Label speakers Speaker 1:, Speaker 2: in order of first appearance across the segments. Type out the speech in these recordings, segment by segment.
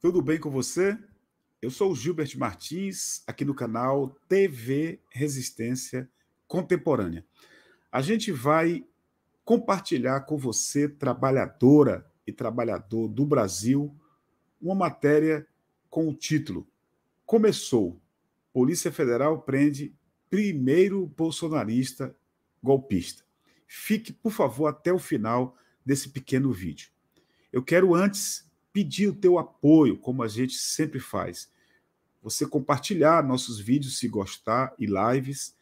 Speaker 1: Tudo bem com você? Eu sou o Gilbert Martins, aqui no canal TV Resistência Contemporânea. A gente vai compartilhar com você, trabalhadora e trabalhador do Brasil, uma matéria com o título Começou. Polícia Federal prende primeiro bolsonarista golpista. Fique, por favor, até o final desse pequeno vídeo. Eu quero antes pedir o teu apoio, como a gente sempre faz. Você compartilhar nossos vídeos se gostar e lives,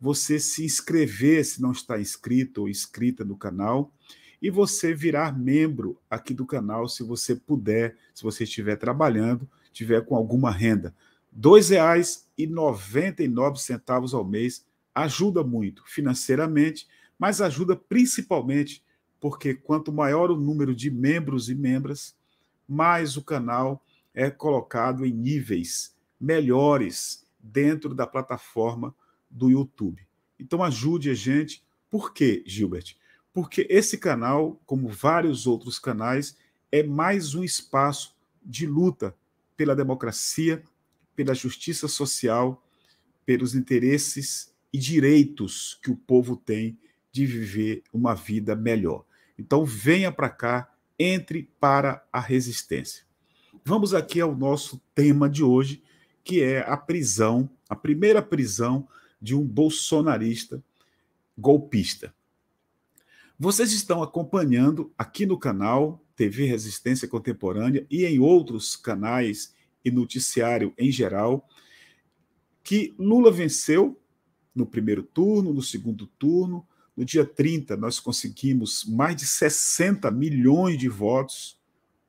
Speaker 1: você se inscrever se não está inscrito ou inscrita no canal e você virar membro aqui do canal se você puder, se você estiver trabalhando, tiver com alguma renda. R$ 2,99 ao mês ajuda muito financeiramente, mas ajuda principalmente porque quanto maior o número de membros e membras, mais o canal é colocado em níveis melhores dentro da plataforma do YouTube. Então ajude a gente. Por quê, Gilbert? Porque esse canal, como vários outros canais, é mais um espaço de luta pela democracia, pela justiça social, pelos interesses e direitos que o povo tem de viver uma vida melhor. Então venha para cá, entre para a resistência. Vamos aqui ao nosso tema de hoje, que é a prisão, a primeira prisão de um bolsonarista golpista. Vocês estão acompanhando aqui no canal TV Resistência Contemporânea e em outros canais e noticiário em geral que Lula venceu no primeiro turno, no segundo turno, no dia 30, nós conseguimos mais de 60 milhões de votos.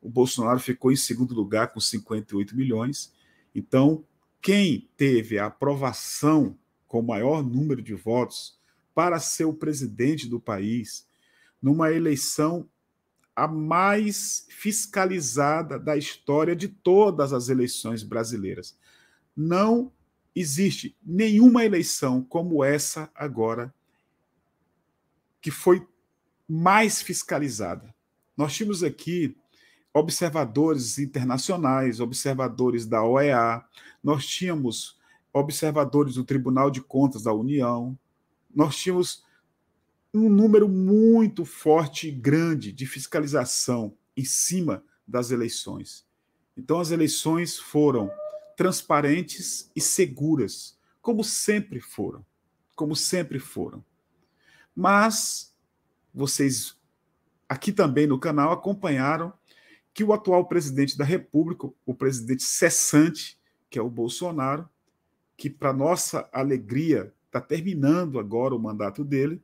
Speaker 1: O Bolsonaro ficou em segundo lugar com 58 milhões. Então, quem teve a aprovação com o maior número de votos para ser o presidente do país, numa eleição a mais fiscalizada da história de todas as eleições brasileiras. Não existe nenhuma eleição como essa agora que foi mais fiscalizada. Nós tínhamos aqui observadores internacionais, observadores da OEA, nós tínhamos observadores do Tribunal de Contas da União, nós tínhamos um número muito forte e grande de fiscalização em cima das eleições. Então, as eleições foram transparentes e seguras, como sempre foram. Como sempre foram. Mas vocês aqui também no canal acompanharam que o atual presidente da República, o presidente cessante, que é o Bolsonaro, que para nossa alegria está terminando agora o mandato dele,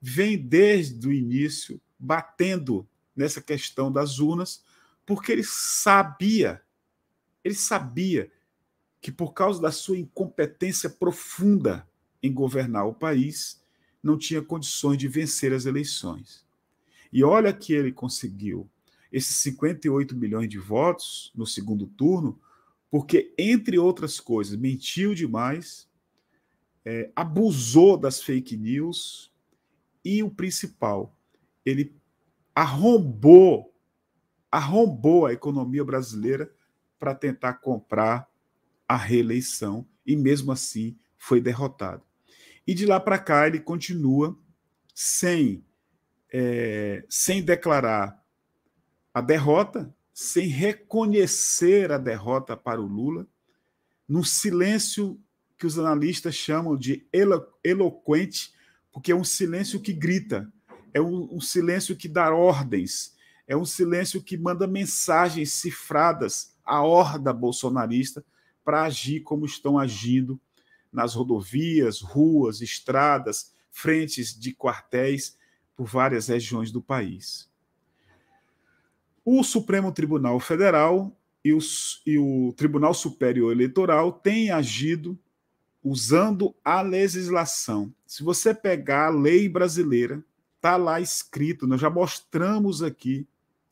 Speaker 1: vem desde o início batendo nessa questão das urnas, porque ele sabia, ele sabia que por causa da sua incompetência profunda em governar o país, não tinha condições de vencer as eleições. E olha que ele conseguiu esses 58 milhões de votos no segundo turno, porque, entre outras coisas, mentiu demais, é, abusou das fake news e o principal, ele arrombou, arrombou a economia brasileira para tentar comprar a reeleição e mesmo assim foi derrotado. E de lá para cá ele continua sem, é, sem declarar a derrota, sem reconhecer a derrota para o Lula, num silêncio que os analistas chamam de elo, eloquente, porque é um silêncio que grita, é um, um silêncio que dá ordens, é um silêncio que manda mensagens cifradas à horda bolsonarista para agir como estão agindo nas rodovias, ruas, estradas, frentes de quartéis por várias regiões do país. O Supremo Tribunal Federal e o, e o Tribunal Superior Eleitoral têm agido usando a legislação. Se você pegar a lei brasileira, está lá escrito, nós já mostramos aqui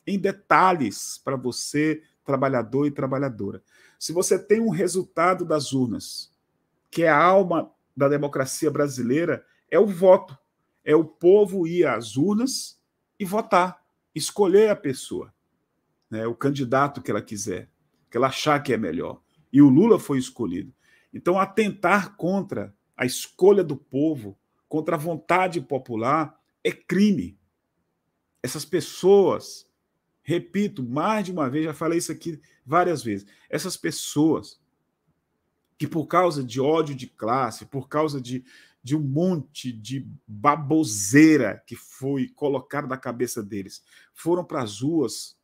Speaker 1: em detalhes para você, trabalhador e trabalhadora. Se você tem um resultado das urnas que é a alma da democracia brasileira, é o voto. É o povo ir às urnas e votar, escolher a pessoa, né, o candidato que ela quiser, que ela achar que é melhor. E o Lula foi escolhido. Então, atentar contra a escolha do povo, contra a vontade popular, é crime. Essas pessoas, repito mais de uma vez, já falei isso aqui várias vezes, essas pessoas que por causa de ódio de classe, por causa de, de um monte de baboseira que foi colocada na cabeça deles, foram para as ruas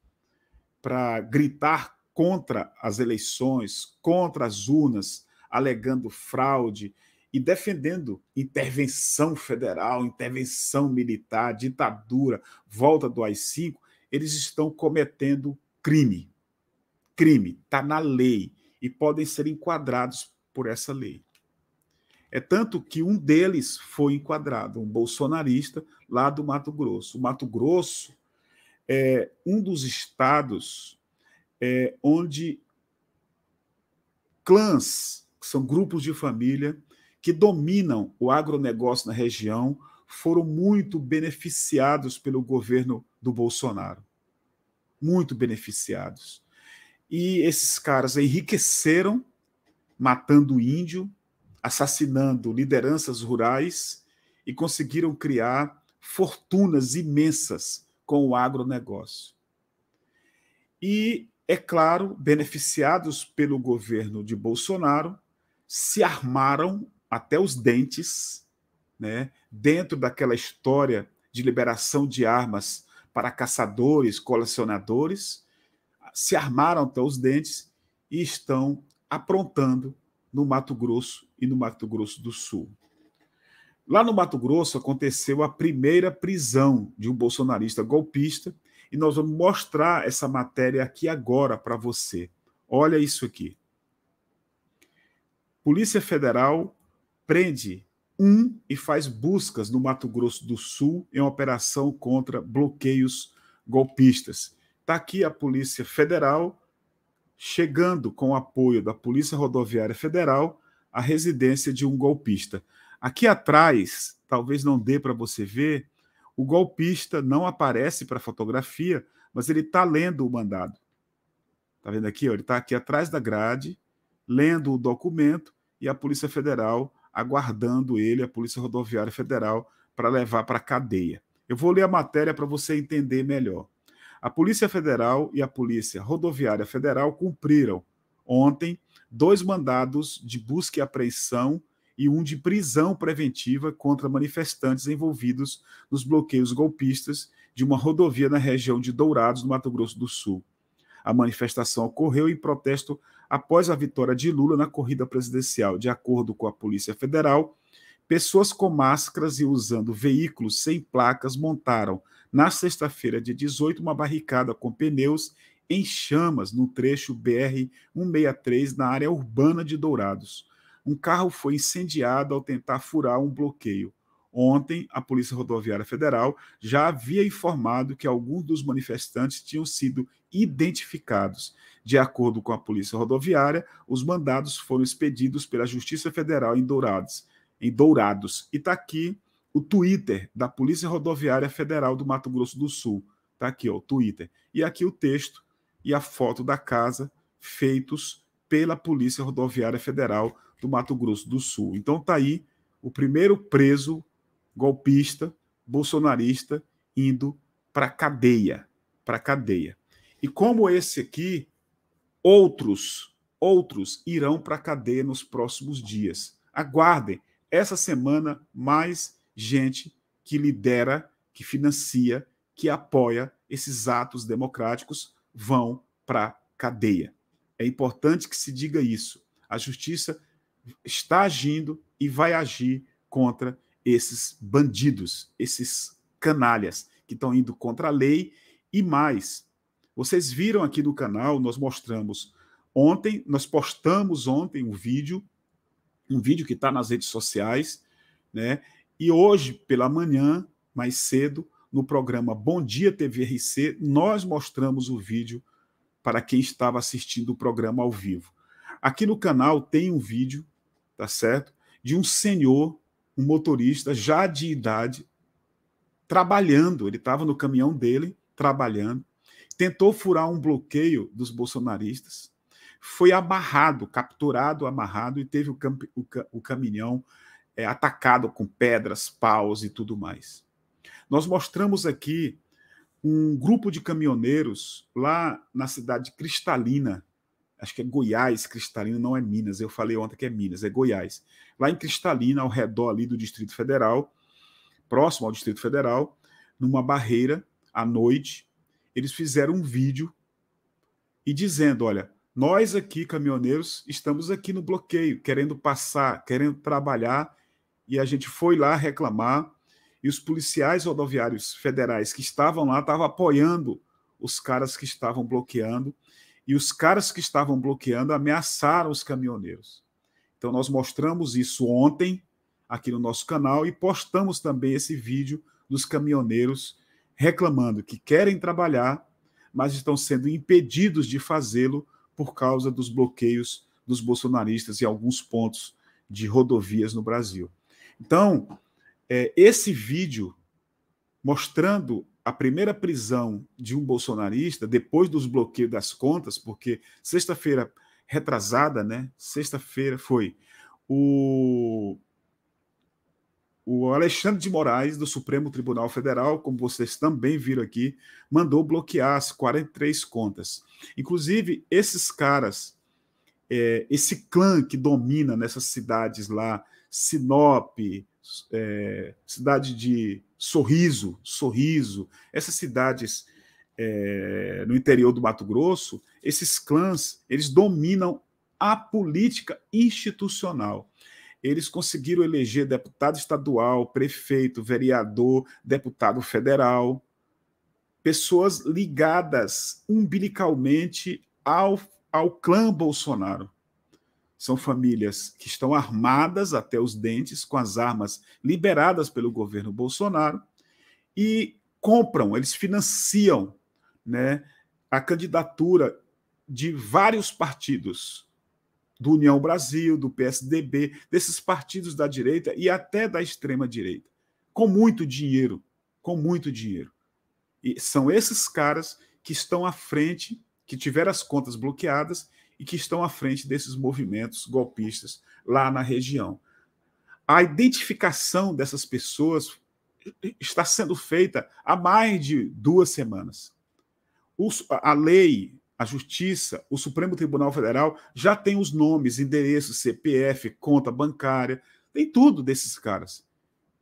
Speaker 1: para gritar contra as eleições, contra as urnas, alegando fraude e defendendo intervenção federal, intervenção militar, ditadura, volta do AI-5, eles estão cometendo crime. Crime, está na lei e podem ser enquadrados por essa lei. É tanto que um deles foi enquadrado, um bolsonarista lá do Mato Grosso. O Mato Grosso é um dos estados é, onde clãs, que são grupos de família, que dominam o agronegócio na região, foram muito beneficiados pelo governo do Bolsonaro. Muito beneficiados. E esses caras enriqueceram matando índio, assassinando lideranças rurais e conseguiram criar fortunas imensas com o agronegócio. E, é claro, beneficiados pelo governo de Bolsonaro, se armaram até os dentes, né, dentro daquela história de liberação de armas para caçadores, colecionadores, se armaram até os dentes e estão aprontando no Mato Grosso e no Mato Grosso do Sul. Lá no Mato Grosso aconteceu a primeira prisão de um bolsonarista golpista e nós vamos mostrar essa matéria aqui agora para você. Olha isso aqui. Polícia Federal prende um e faz buscas no Mato Grosso do Sul em operação contra bloqueios golpistas. Está aqui a Polícia Federal chegando com o apoio da Polícia Rodoviária Federal à residência de um golpista. Aqui atrás, talvez não dê para você ver, o golpista não aparece para fotografia, mas ele está lendo o mandado. Está vendo aqui? Ó, ele está aqui atrás da grade, lendo o documento e a Polícia Federal aguardando ele, a Polícia Rodoviária Federal, para levar para a cadeia. Eu vou ler a matéria para você entender melhor. A Polícia Federal e a Polícia Rodoviária Federal cumpriram ontem dois mandados de busca e apreensão e um de prisão preventiva contra manifestantes envolvidos nos bloqueios golpistas de uma rodovia na região de Dourados, no Mato Grosso do Sul. A manifestação ocorreu em protesto após a vitória de Lula na corrida presidencial. De acordo com a Polícia Federal, pessoas com máscaras e usando veículos sem placas montaram na sexta-feira, dia 18, uma barricada com pneus em chamas no trecho BR-163, na área urbana de Dourados. Um carro foi incendiado ao tentar furar um bloqueio. Ontem, a Polícia Rodoviária Federal já havia informado que alguns dos manifestantes tinham sido identificados. De acordo com a Polícia Rodoviária, os mandados foram expedidos pela Justiça Federal em Dourados. Em Dourados. E está aqui o Twitter da Polícia Rodoviária Federal do Mato Grosso do Sul. Tá aqui, ó, o Twitter. E aqui o texto e a foto da casa feitos pela Polícia Rodoviária Federal do Mato Grosso do Sul. Então tá aí o primeiro preso golpista bolsonarista indo para cadeia, para cadeia. E como esse aqui, outros, outros irão para cadeia nos próximos dias. Aguardem essa semana mais gente que lidera, que financia, que apoia esses atos democráticos vão para cadeia. É importante que se diga isso. A justiça está agindo e vai agir contra esses bandidos, esses canalhas que estão indo contra a lei e mais. Vocês viram aqui no canal, nós mostramos ontem, nós postamos ontem um vídeo, um vídeo que está nas redes sociais, né? E hoje, pela manhã, mais cedo, no programa Bom Dia TV RC, nós mostramos o vídeo para quem estava assistindo o programa ao vivo. Aqui no canal tem um vídeo, tá certo? De um senhor, um motorista já de idade, trabalhando. Ele estava no caminhão dele, trabalhando. Tentou furar um bloqueio dos bolsonaristas. Foi amarrado, capturado, amarrado e teve o, cam o, ca o caminhão é, atacado com pedras, paus e tudo mais. Nós mostramos aqui um grupo de caminhoneiros lá na cidade Cristalina, acho que é Goiás, Cristalina não é Minas, eu falei ontem que é Minas, é Goiás. Lá em Cristalina, ao redor ali do Distrito Federal, próximo ao Distrito Federal, numa barreira, à noite, eles fizeram um vídeo e dizendo, olha, nós aqui, caminhoneiros, estamos aqui no bloqueio, querendo passar, querendo trabalhar e a gente foi lá reclamar, e os policiais rodoviários federais que estavam lá estavam apoiando os caras que estavam bloqueando, e os caras que estavam bloqueando ameaçaram os caminhoneiros. Então, nós mostramos isso ontem aqui no nosso canal e postamos também esse vídeo dos caminhoneiros reclamando que querem trabalhar, mas estão sendo impedidos de fazê-lo por causa dos bloqueios dos bolsonaristas em alguns pontos de rodovias no Brasil. Então, é, esse vídeo mostrando a primeira prisão de um bolsonarista, depois dos bloqueios das contas, porque sexta-feira retrasada, né? Sexta-feira foi o o Alexandre de Moraes, do Supremo Tribunal Federal, como vocês também viram aqui, mandou bloquear as 43 contas. Inclusive, esses caras, é, esse clã que domina nessas cidades lá Sinop, é, cidade de Sorriso, Sorriso, essas cidades é, no interior do Mato Grosso, esses clãs, eles dominam a política institucional. Eles conseguiram eleger deputado estadual, prefeito, vereador, deputado federal, pessoas ligadas umbilicalmente ao, ao clã Bolsonaro. São famílias que estão armadas até os dentes com as armas liberadas pelo governo Bolsonaro e compram, eles financiam né, a candidatura de vários partidos, do União Brasil, do PSDB, desses partidos da direita e até da extrema-direita, com muito dinheiro, com muito dinheiro. E são esses caras que estão à frente, que tiveram as contas bloqueadas e que estão à frente desses movimentos golpistas lá na região. A identificação dessas pessoas está sendo feita há mais de duas semanas. a lei, a justiça, o Supremo Tribunal Federal já tem os nomes, endereços, CPF, conta bancária, tem tudo desses caras.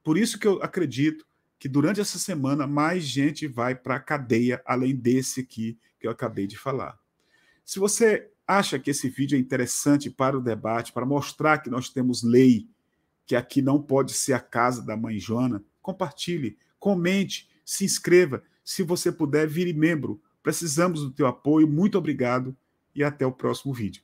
Speaker 1: Por isso que eu acredito que durante essa semana mais gente vai para a cadeia além desse aqui que eu acabei de falar. Se você acha que esse vídeo é interessante para o debate, para mostrar que nós temos lei, que aqui não pode ser a casa da mãe Joana, compartilhe, comente, se inscreva. Se você puder, vire membro. Precisamos do teu apoio. Muito obrigado e até o próximo vídeo.